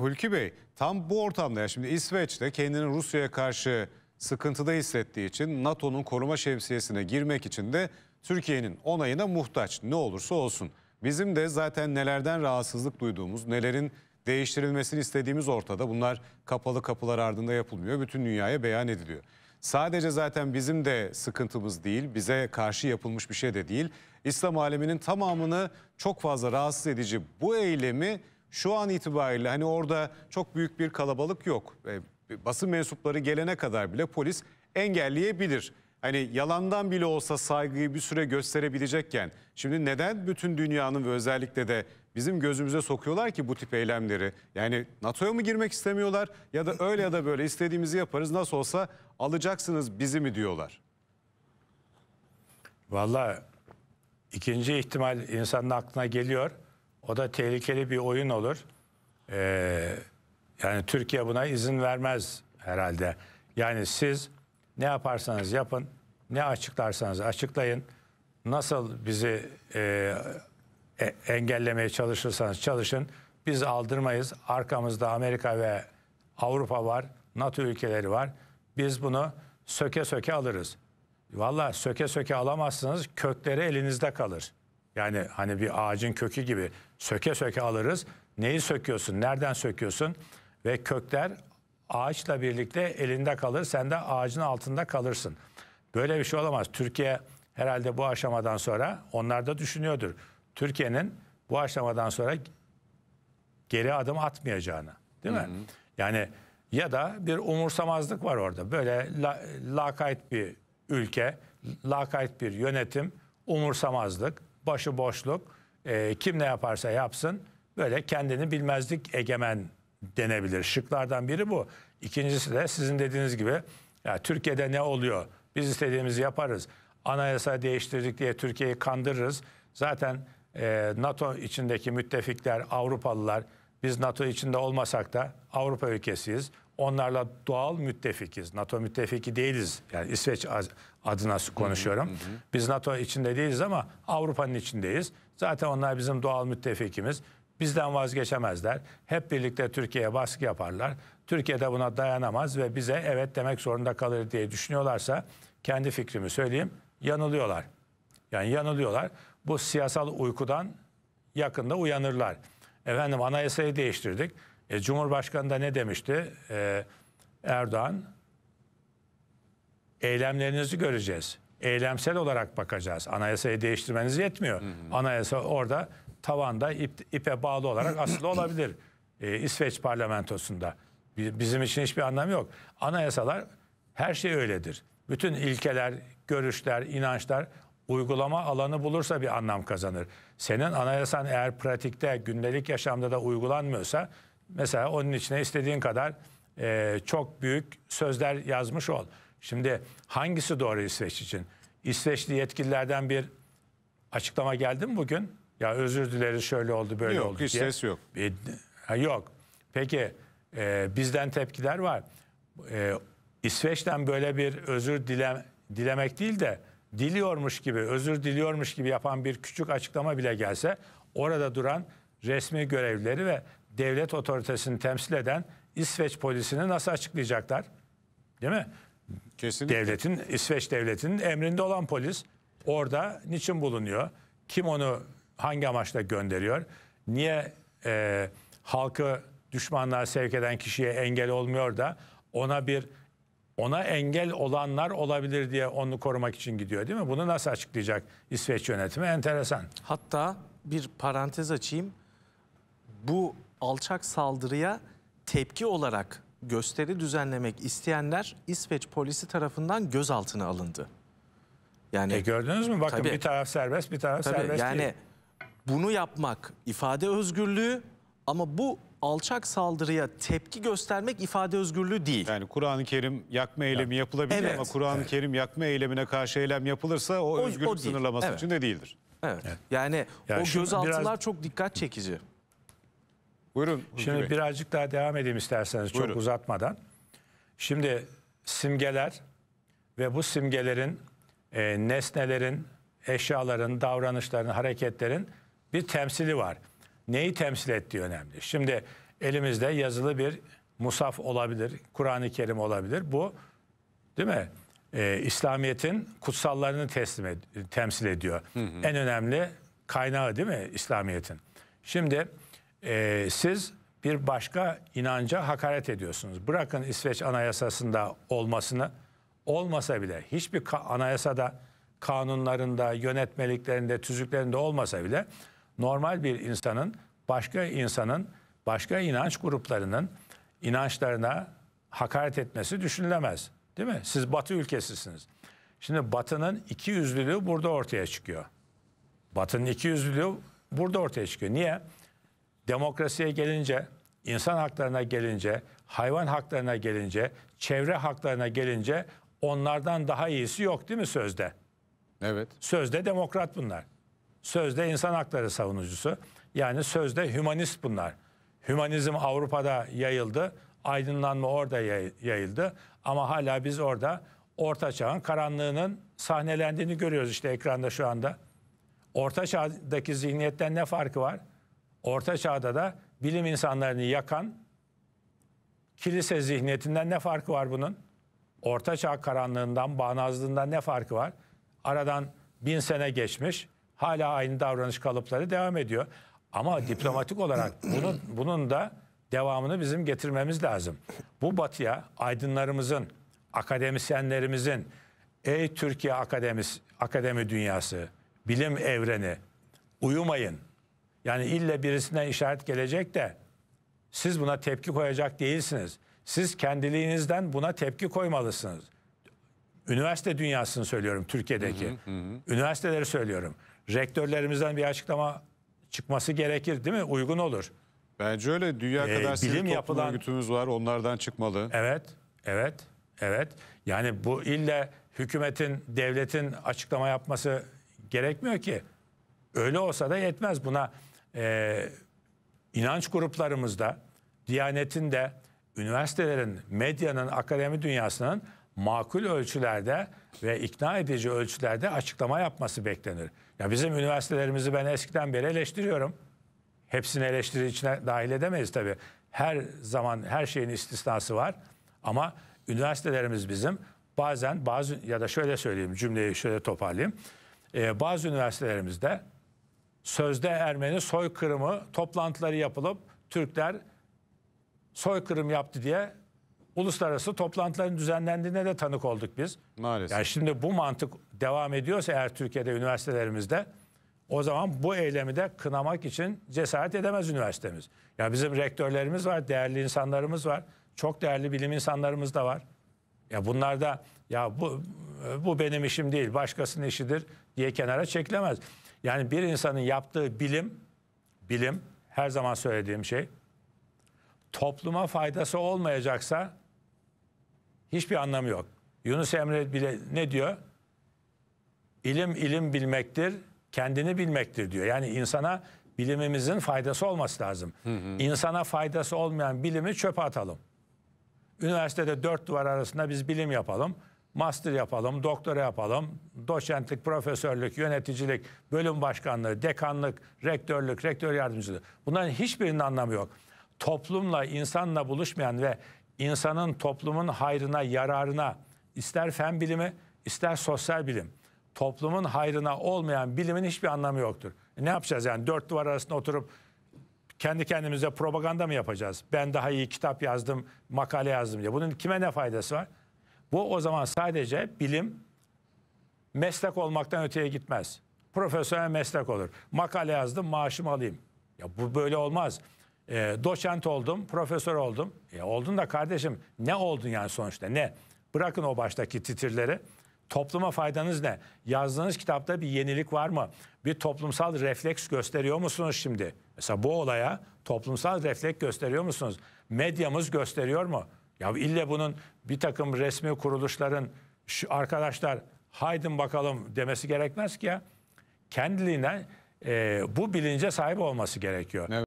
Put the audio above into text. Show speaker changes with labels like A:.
A: Hulki Bey tam bu ortamda yani şimdi İsveç'te kendini Rusya'ya karşı sıkıntıda hissettiği için NATO'nun koruma şemsiyesine girmek için de Türkiye'nin onayına muhtaç ne olursa olsun. Bizim de zaten nelerden rahatsızlık duyduğumuz, nelerin değiştirilmesini istediğimiz ortada. Bunlar kapalı kapılar ardında yapılmıyor. Bütün dünyaya beyan ediliyor. Sadece zaten bizim de sıkıntımız değil, bize karşı yapılmış bir şey de değil. İslam aleminin tamamını çok fazla rahatsız edici bu eylemi şu an itibariyle hani orada çok büyük bir kalabalık yok. E, basın mensupları gelene kadar bile polis engelleyebilir. Hani yalandan bile olsa saygıyı bir süre gösterebilecekken şimdi neden bütün dünyanın ve özellikle de bizim gözümüze sokuyorlar ki bu tip eylemleri? Yani NATO'ya mı girmek istemiyorlar ya da öyle ya da böyle istediğimizi yaparız nasıl olsa alacaksınız
B: bizi mi diyorlar? Valla ikinci ihtimal insanın aklına geliyor. O da tehlikeli bir oyun olur. Ee, yani Türkiye buna izin vermez herhalde. Yani siz ne yaparsanız yapın, ne açıklarsanız açıklayın. Nasıl bizi e, e, engellemeye çalışırsanız çalışın. Biz aldırmayız. Arkamızda Amerika ve Avrupa var, NATO ülkeleri var. Biz bunu söke söke alırız. Valla söke söke alamazsınız, kökleri elinizde kalır. Yani hani bir ağacın kökü gibi söke söke alırız. Neyi söküyorsun? Nereden söküyorsun? Ve kökler ağaçla birlikte elinde kalır. Sen de ağacın altında kalırsın. Böyle bir şey olamaz. Türkiye herhalde bu aşamadan sonra onlar da düşünüyordur. Türkiye'nin bu aşamadan sonra geri adım atmayacağını. Değil Hı -hı. mi? Yani ya da bir umursamazlık var orada. Böyle la, lakayt bir ülke, lakayt bir yönetim, umursamazlık başı boşluk, e, kim ne yaparsa yapsın böyle kendini bilmezlik egemen denebilir. Şıklardan biri bu. İkincisi de sizin dediğiniz gibi ya Türkiye'de ne oluyor? Biz istediğimizi yaparız. Anayasa değiştirdik diye Türkiye'yi kandırırız. Zaten e, NATO içindeki müttefikler, Avrupalılar biz NATO içinde olmasak da Avrupa ülkesiyiz onlarla doğal müttefikiz. NATO müttefiki değiliz. Yani İsveç adına konuşuyorum. Biz NATO içinde değiliz ama Avrupa'nın içindeyiz. Zaten onlar bizim doğal müttefikimiz. Bizden vazgeçemezler. Hep birlikte Türkiye'ye baskı yaparlar. Türkiye de buna dayanamaz ve bize evet demek zorunda kalır diye düşünüyorlarsa kendi fikrimi söyleyeyim yanılıyorlar. Yani yanılıyorlar. Bu siyasal uykudan yakında uyanırlar. Efendim anayasayı değiştirdik. E, Cumhurbaşkanı da ne demişti? E, Erdoğan, eylemlerinizi göreceğiz. Eylemsel olarak bakacağız. Anayasayı değiştirmeniz yetmiyor. Hı hı. Anayasa orada tavanda ip, ipe bağlı olarak asılı olabilir. E, İsveç parlamentosunda. Bizim için hiçbir anlamı yok. Anayasalar her şey öyledir. Bütün ilkeler, görüşler, inançlar uygulama alanı bulursa bir anlam kazanır. Senin anayasan eğer pratikte, gündelik yaşamda da uygulanmıyorsa Mesela onun içine istediğin kadar e, çok büyük sözler yazmış ol. Şimdi hangisi doğru İsveç için? İsveçli yetkililerden bir açıklama geldi mi bugün? Ya özür dileriz şöyle oldu böyle yok, oldu diye. Yok hiç ses yok. E, yok. Peki e, bizden tepkiler var. E, İsveç'ten böyle bir özür dile, dilemek değil de diliyormuş gibi, özür diliyormuş gibi yapan bir küçük açıklama bile gelse orada duran resmi görevlileri ve devlet otoritesini temsil eden İsveç polisini nasıl açıklayacaklar? Değil mi? Kesinlikle. Devletin, İsveç devletinin emrinde olan polis orada niçin bulunuyor? Kim onu hangi amaçla gönderiyor? Niye e, halkı düşmanlığa sevk eden kişiye engel olmuyor da ona bir ona engel olanlar olabilir diye onu korumak için gidiyor değil mi? Bunu nasıl açıklayacak İsveç yönetimi? Enteresan. Hatta bir parantez açayım. Bu alçak saldırıya
A: tepki olarak gösteri düzenlemek isteyenler İsveç polisi tarafından gözaltına alındı. Yani e gördünüz mü? Bakın tabii, bir
B: taraf serbest, bir taraf tabii, serbest yani, değil.
A: Bunu yapmak ifade özgürlüğü ama bu alçak saldırıya tepki göstermek ifade özgürlüğü değil. Yani Kur'an-ı Kerim yakma eylemi yapılabilir evet. ama Kur'an-ı evet. Kerim yakma eylemine karşı eylem yapılırsa o, o özgürlük o sınırlaması evet. için de değildir. Evet. evet. Yani,
B: yani o gözaltılar biraz...
A: çok dikkat çekici.
B: Buyurun. Şimdi Bey. birazcık daha devam edeyim isterseniz Buyurun. çok uzatmadan. Şimdi simgeler ve bu simgelerin e, nesnelerin, eşyaların, davranışların, hareketlerin bir temsili var. Neyi temsil ettiği önemli. Şimdi elimizde yazılı bir musaf olabilir, Kur'an-ı Kerim olabilir. Bu değil mi? Ee, İslamiyet'in kutsallarını teslim ed- temsil ediyor. Hı hı. En önemli kaynağı değil mi İslamiyet'in? Şimdi e, siz bir başka inanca hakaret ediyorsunuz. Bırakın İsveç anayasasında olmasını olmasa bile hiçbir anayasada kanunlarında, yönetmeliklerinde, tüzüklerinde olmasa bile normal bir insanın başka insanın başka inanç gruplarının inançlarına hakaret etmesi düşünülemez. Değil mi? Siz Batı ülkesisiniz. Şimdi Batı'nın iki yüzlülüğü burada ortaya çıkıyor. Batı'nın iki yüzlülüğü burada ortaya çıkıyor. Niye? demokrasiye gelince, insan haklarına gelince, hayvan haklarına gelince, çevre haklarına gelince onlardan daha iyisi yok değil mi sözde? Evet. Sözde demokrat bunlar. Sözde insan hakları savunucusu. Yani sözde hümanist bunlar. Hümanizm Avrupa'da yayıldı. Aydınlanma orada yayıldı. Ama hala biz orada Orta Çağ'ın karanlığının sahnelendiğini görüyoruz işte ekranda şu anda. Orta Çağ'daki zihniyetten ne farkı var? Orta Çağ'da da bilim insanlarını yakan kilise zihniyetinden ne farkı var bunun? Orta Çağ karanlığından, bağnazlığından ne farkı var? Aradan bin sene geçmiş, hala aynı davranış kalıpları devam ediyor. Ama diplomatik olarak bunun, bunun da devamını bizim getirmemiz lazım. Bu batıya aydınlarımızın, akademisyenlerimizin, ey Türkiye akademis, akademi dünyası, bilim evreni, uyumayın, yani ille birisinden işaret gelecek de siz buna tepki koyacak değilsiniz. Siz kendiliğinizden buna tepki koymalısınız. Üniversite dünyasını söylüyorum Türkiye'deki. Hı hı hı. Üniversiteleri söylüyorum. Rektörlerimizden bir açıklama çıkması gerekir değil mi? Uygun olur. Bence öyle dünya ee, kadar bilim yapılan örgütümüz var. Onlardan çıkmalı. Evet. Evet. Evet. Yani bu ille hükümetin, devletin açıklama yapması gerekmiyor ki. Öyle olsa da yetmez buna e, inanç gruplarımızda, Diyanet'in de, üniversitelerin, medyanın, akademi dünyasının makul ölçülerde ve ikna edici ölçülerde açıklama yapması beklenir. Ya bizim üniversitelerimizi ben eskiden beri eleştiriyorum. Hepsini eleştiri içine dahil edemeyiz tabii. Her zaman her şeyin istisnası var. Ama üniversitelerimiz bizim bazen bazı ya da şöyle söyleyeyim cümleyi şöyle toparlayayım. Ee, bazı üniversitelerimizde sözde Ermeni soykırımı toplantıları yapılıp Türkler soykırım yaptı diye uluslararası toplantıların düzenlendiğine de tanık olduk biz. Maalesef. Yani şimdi bu mantık devam ediyorsa eğer Türkiye'de üniversitelerimizde o zaman bu eylemi de kınamak için cesaret edemez üniversitemiz. Ya bizim rektörlerimiz var, değerli insanlarımız var. Çok değerli bilim insanlarımız da var. Ya bunlar da ya bu bu benim işim değil, başkasının işidir diye kenara çekilemez. Yani bir insanın yaptığı bilim, bilim her zaman söylediğim şey, topluma faydası olmayacaksa hiçbir anlamı yok. Yunus Emre bile ne diyor? İlim ilim bilmektir, kendini bilmektir diyor. Yani insana bilimimizin faydası olması lazım. Hı hı. İnsana faydası olmayan bilimi çöpe atalım. Üniversitede dört duvar arasında biz bilim yapalım, master yapalım, doktora yapalım, doçentlik, profesörlük, yöneticilik, bölüm başkanlığı, dekanlık, rektörlük, rektör yardımcılığı. Bunların hiçbirinin anlamı yok. Toplumla, insanla buluşmayan ve insanın toplumun hayrına, yararına ister fen bilimi, ister sosyal bilim. Toplumun hayrına olmayan bilimin hiçbir anlamı yoktur. E ne yapacağız yani dört duvar arasında oturup kendi kendimize propaganda mı yapacağız? Ben daha iyi kitap yazdım, makale yazdım diye. Bunun kime ne faydası var? Bu o zaman sadece bilim meslek olmaktan öteye gitmez. Profesyonel meslek olur. Makale yazdım maaşımı alayım. Ya bu böyle olmaz. E, doçent oldum, profesör oldum. E, oldun da kardeşim ne oldun yani sonuçta ne? Bırakın o baştaki titirleri. Topluma faydanız ne? Yazdığınız kitapta bir yenilik var mı? Bir toplumsal refleks gösteriyor musunuz şimdi? Mesela bu olaya toplumsal refleks gösteriyor musunuz? Medyamız gösteriyor mu? Ya ille bunun bir takım resmi kuruluşların şu arkadaşlar haydın bakalım demesi gerekmez ki ya. Kendiliğinden e, bu bilince sahip olması gerekiyor. Evet.